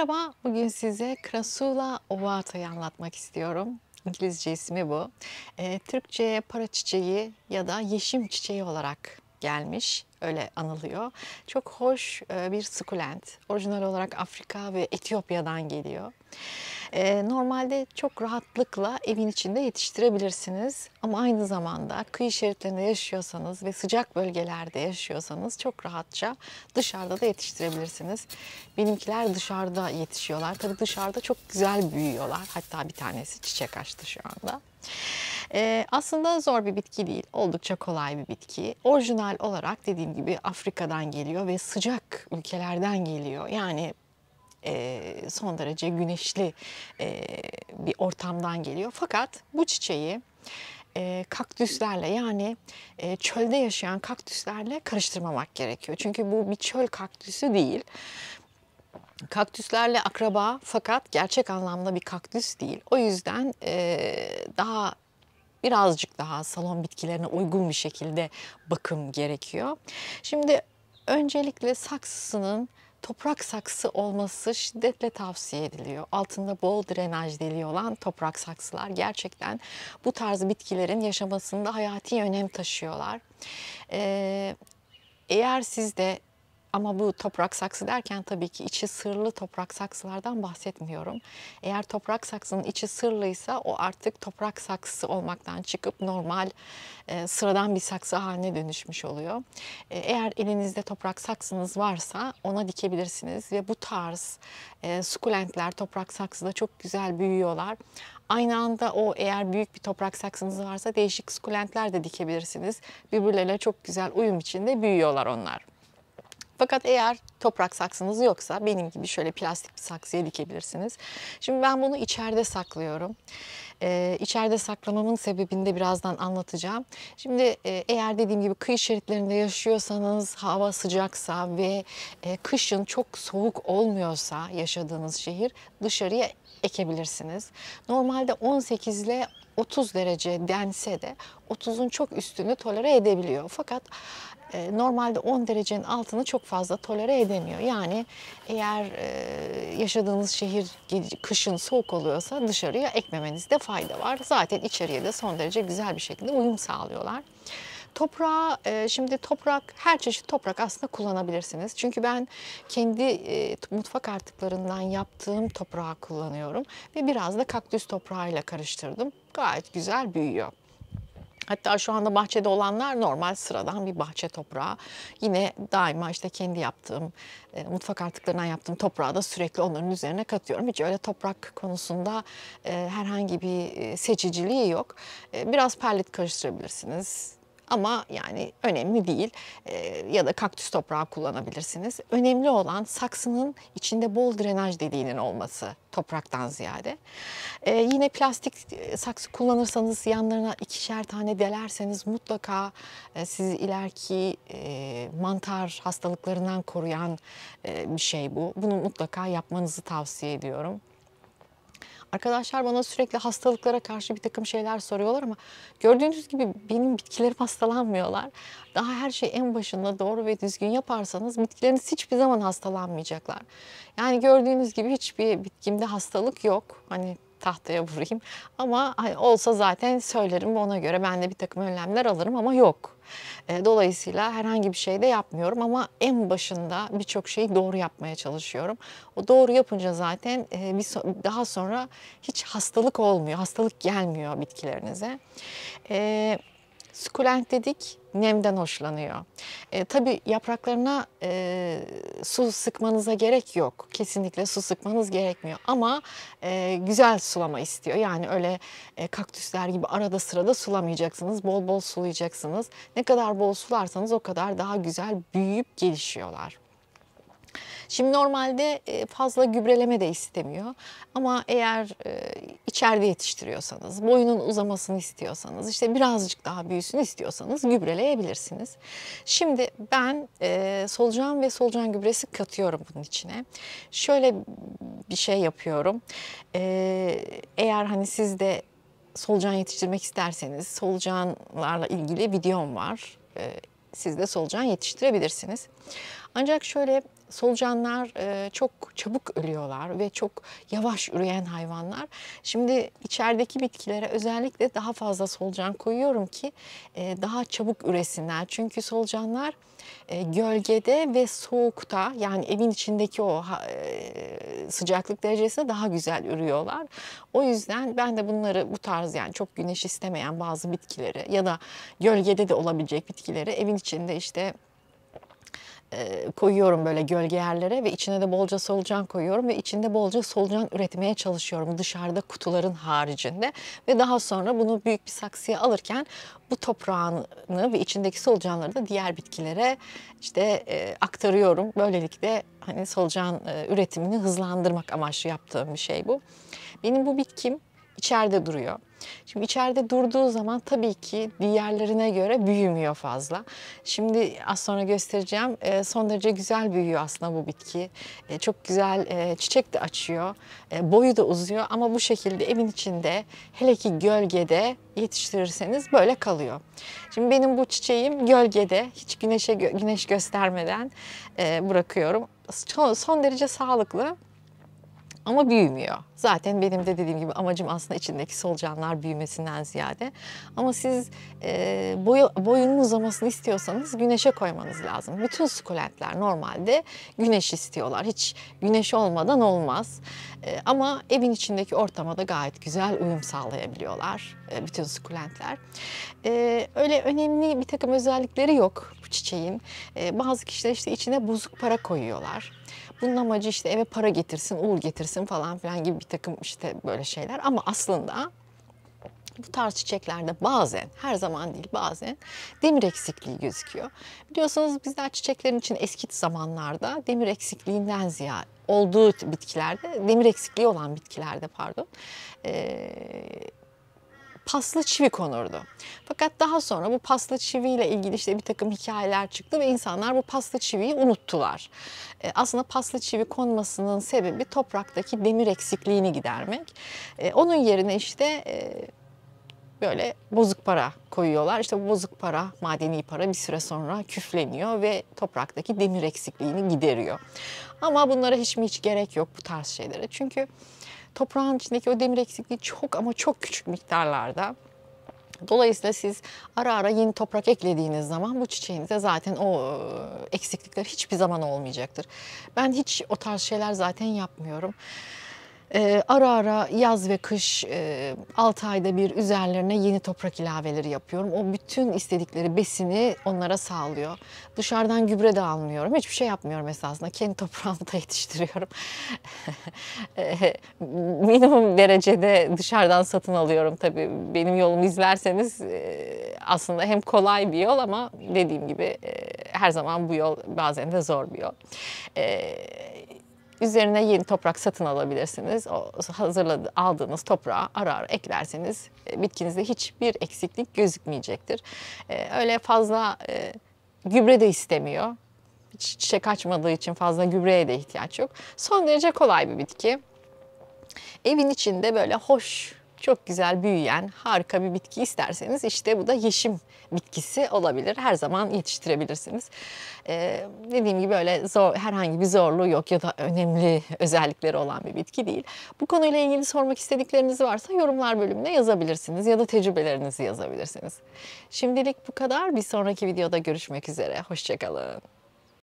Merhaba, bugün size Krasula ovata'yı anlatmak istiyorum. İngilizce ismi bu. E, ee, Türkçe'ye para çiçeği ya da yeşim çiçeği olarak gelmiş, öyle anılıyor. Çok hoş e, bir sukulent. Orijinal olarak Afrika ve Etiyopya'dan geliyor. E, normalde çok rahatlıkla evin içinde yetiştirebilirsiniz. Ama aynı zamanda kıyı şeritlerinde yaşıyorsanız ve sıcak bölgelerde yaşıyorsanız çok rahatça dışarıda da yetiştirebilirsiniz. Benimkiler dışarıda yetişiyorlar. Tabii dışarıda çok güzel büyüyorlar. Hatta bir tanesi çiçek açtı şu anda. Ee, aslında zor bir bitki değil. Oldukça kolay bir bitki. Orijinal olarak dediğim gibi Afrika'dan geliyor ve sıcak ülkelerden geliyor. Yani e, son derece güneşli e, bir ortamdan geliyor. Fakat bu çiçeği e, kaktüslerle yani e, çölde yaşayan kaktüslerle karıştırmamak gerekiyor. Çünkü bu bir çöl kaktüsü değil. Kaktüslerle akraba fakat gerçek anlamda bir kaktüs değil. O yüzden e, daha birazcık daha salon bitkilerine uygun bir şekilde bakım gerekiyor. Şimdi öncelikle saksısının toprak saksı olması şiddetle tavsiye ediliyor. Altında bol drenaj deliği olan toprak saksılar gerçekten bu tarz bitkilerin yaşamasında hayati önem taşıyorlar. Ee, eğer siz de ama bu toprak saksı derken tabii ki içi sırlı toprak saksılardan bahsetmiyorum. Eğer toprak saksının içi sırlıysa o artık toprak saksısı olmaktan çıkıp normal e, sıradan bir saksı haline dönüşmüş oluyor. E, eğer elinizde toprak saksınız varsa ona dikebilirsiniz ve bu tarz e, sukulentler toprak saksıda çok güzel büyüyorlar. Aynı anda o eğer büyük bir toprak saksınız varsa değişik sukulentler de dikebilirsiniz. Birbirleriyle çok güzel uyum içinde büyüyorlar onlar. Fakat eğer toprak saksınız yoksa benim gibi şöyle plastik bir saksıya dikebilirsiniz. Şimdi ben bunu içeride saklıyorum. Ee, içeride saklamamın sebebini de birazdan anlatacağım. Şimdi e, eğer dediğim gibi kış şeritlerinde yaşıyorsanız, hava sıcaksa ve e, kışın çok soğuk olmuyorsa yaşadığınız şehir dışarıya ekebilirsiniz. Normalde 18 ile 30 derece dense de 30'un çok üstünü tolere edebiliyor. Fakat e, normalde 10 derecenin altını çok fazla tolere edemiyor. Yani eğer e, yaşadığınız şehir kışın soğuk oluyorsa dışarıya ekmemenizde fayda var. Zaten içeriye de son derece güzel bir şekilde uyum sağlıyorlar. Toprağı e, şimdi toprak, her çeşit toprak aslında kullanabilirsiniz. Çünkü ben kendi mutfak artıklarından yaptığım toprağı kullanıyorum. Ve biraz da kaktüs toprağıyla karıştırdım. Gayet güzel büyüyor. Hatta şu anda bahçede olanlar normal sıradan bir bahçe toprağı. Yine daima işte kendi yaptığım e, mutfak artıklarından yaptığım toprağı da sürekli onların üzerine katıyorum. Hiç öyle toprak konusunda e, herhangi bir e, seçiciliği yok. E, biraz perlit karıştırabilirsiniz ama yani önemli değil e, ya da kaktüs toprağı kullanabilirsiniz. Önemli olan saksının içinde bol drenaj deliğinin olması topraktan ziyade. E, yine plastik e, saksı kullanırsanız yanlarına ikişer tane delerseniz mutlaka e, sizi ileriki e, mantar hastalıklarından koruyan e, bir şey bu. Bunu mutlaka yapmanızı tavsiye ediyorum. Arkadaşlar bana sürekli hastalıklara karşı bir takım şeyler soruyorlar ama gördüğünüz gibi benim bitkilerim hastalanmıyorlar. Daha her şey en başında doğru ve düzgün yaparsanız bitkileriniz hiçbir zaman hastalanmayacaklar. Yani gördüğünüz gibi hiçbir bitkimde hastalık yok. Hani tahtaya vurayım. Ama olsa zaten söylerim ona göre ben de bir takım önlemler alırım ama yok. E, dolayısıyla herhangi bir şey de yapmıyorum ama en başında birçok şeyi doğru yapmaya çalışıyorum. O doğru yapınca zaten e, bir so daha sonra hiç hastalık olmuyor, hastalık gelmiyor bitkilerinize. Evet Sukulent dedik, nemden hoşlanıyor. E, tabii yapraklarına e, su sıkmanıza gerek yok. Kesinlikle su sıkmanız gerekmiyor. Ama e, güzel sulama istiyor. Yani öyle e, kaktüsler gibi arada sırada sulamayacaksınız. Bol bol sulayacaksınız. Ne kadar bol sularsanız o kadar daha güzel büyüyüp gelişiyorlar. Şimdi normalde e, fazla gübreleme de istemiyor. Ama eğer e, içeride yetiştiriyorsanız, boyunun uzamasını istiyorsanız, işte birazcık daha büyüsünü istiyorsanız gübreleyebilirsiniz. Şimdi ben e, solucan ve solucan gübresi katıyorum bunun içine. Şöyle bir şey yapıyorum. Eğer hani siz de solucan yetiştirmek isterseniz solucanlarla ilgili videom var. Siz de solucan yetiştirebilirsiniz. Ancak şöyle solucanlar e, çok çabuk ölüyorlar ve çok yavaş üreyen hayvanlar. Şimdi içerideki bitkilere özellikle daha fazla solucan koyuyorum ki e, daha çabuk üresinler. Çünkü solucanlar e, gölgede ve soğukta yani evin içindeki o sıcaklık derecesinde daha güzel ürüyorlar. O yüzden ben de bunları bu tarz yani çok güneş istemeyen bazı bitkileri ya da gölgede de olabilecek bitkileri evin içinde işte koyuyorum böyle gölge yerlere ve içine de bolca solucan koyuyorum ve içinde bolca solucan üretmeye çalışıyorum dışarıda kutuların haricinde ve daha sonra bunu büyük bir saksıya alırken bu toprağını ve içindeki solucanları da diğer bitkilere işte e, aktarıyorum. Böylelikle hani solucan e, üretimini hızlandırmak amaçlı yaptığım bir şey bu. Benim bu bitkim içeride duruyor. Şimdi içeride durduğu zaman tabii ki diğerlerine göre büyümüyor fazla. Şimdi az sonra göstereceğim. E, son derece güzel büyüyor aslında bu bitki. E, çok güzel e, çiçek de açıyor. Boyu da uzuyor ama bu şekilde evin içinde hele ki gölgede yetiştirirseniz böyle kalıyor. Şimdi benim bu çiçeğim gölgede hiç güneşe güneş göstermeden bırakıyorum. Son derece sağlıklı ama büyümüyor. Zaten benim de dediğim gibi amacım aslında içindeki solucanlar büyümesinden ziyade. Ama siz e, boyu, boyunun uzamasını istiyorsanız güneşe koymanız lazım. Bütün sukulentler normalde güneş istiyorlar. Hiç güneş olmadan olmaz. E, ama evin içindeki ortama da gayet güzel uyum sağlayabiliyorlar e, bütün sukulentler. E, öyle önemli bir takım özellikleri yok bu çiçeğin. E, bazı kişiler işte içine bozuk para koyuyorlar bunun amacı işte eve para getirsin, uğur getirsin falan filan gibi bir takım işte böyle şeyler. Ama aslında bu tarz çiçeklerde bazen, her zaman değil bazen demir eksikliği gözüküyor. Biliyorsunuz bizler çiçeklerin için eski zamanlarda demir eksikliğinden ziyade olduğu bitkilerde, demir eksikliği olan bitkilerde pardon, e, paslı çivi konurdu. Fakat daha sonra bu paslı çiviyle ilgili işte bir takım hikayeler çıktı ve insanlar bu paslı çiviyi unuttular. E, aslında paslı çivi konmasının sebebi topraktaki demir eksikliğini gidermek. E, onun yerine işte e, böyle bozuk para koyuyorlar. İşte bu bozuk para, madeni para bir süre sonra küfleniyor ve topraktaki demir eksikliğini gideriyor. Ama bunlara hiç mi hiç gerek yok bu tarz şeylere. Çünkü Toprağın içindeki o demir eksikliği çok ama çok küçük miktarlarda. Dolayısıyla siz ara ara yeni toprak eklediğiniz zaman bu çiçeğinize zaten o e, eksiklikler hiçbir zaman olmayacaktır. Ben hiç o tarz şeyler zaten yapmıyorum. E, ara ara yaz ve kış e, 6 ayda bir üzerlerine yeni toprak ilaveleri yapıyorum. O bütün istedikleri besini onlara sağlıyor. Dışarıdan gübre de almıyorum. Hiçbir şey yapmıyorum esasında. Kendi toprağımda yetiştiriyorum. Ee, minimum derecede dışarıdan satın alıyorum tabii. Benim yolumu izlerseniz e, aslında hem kolay bir yol ama dediğim gibi e, her zaman bu yol bazen de zor bir yol. E, Üzerine yeni toprak satın alabilirsiniz. O hazırladı, aldığınız toprağa ara ara eklerseniz e, bitkinizde hiçbir eksiklik gözükmeyecektir. E, öyle fazla e, gübre de istemiyor. Çiçek açmadığı için fazla gübreye de ihtiyaç yok. Son derece kolay bir bitki. Evin içinde böyle hoş çok güzel büyüyen harika bir bitki isterseniz işte bu da yeşim bitkisi olabilir. Her zaman yetiştirebilirsiniz. Ee, dediğim gibi öyle zor, herhangi bir zorluğu yok ya da önemli özellikleri olan bir bitki değil. Bu konuyla ilgili sormak istedikleriniz varsa yorumlar bölümüne yazabilirsiniz ya da tecrübelerinizi yazabilirsiniz. Şimdilik bu kadar. Bir sonraki videoda görüşmek üzere. Hoşçakalın.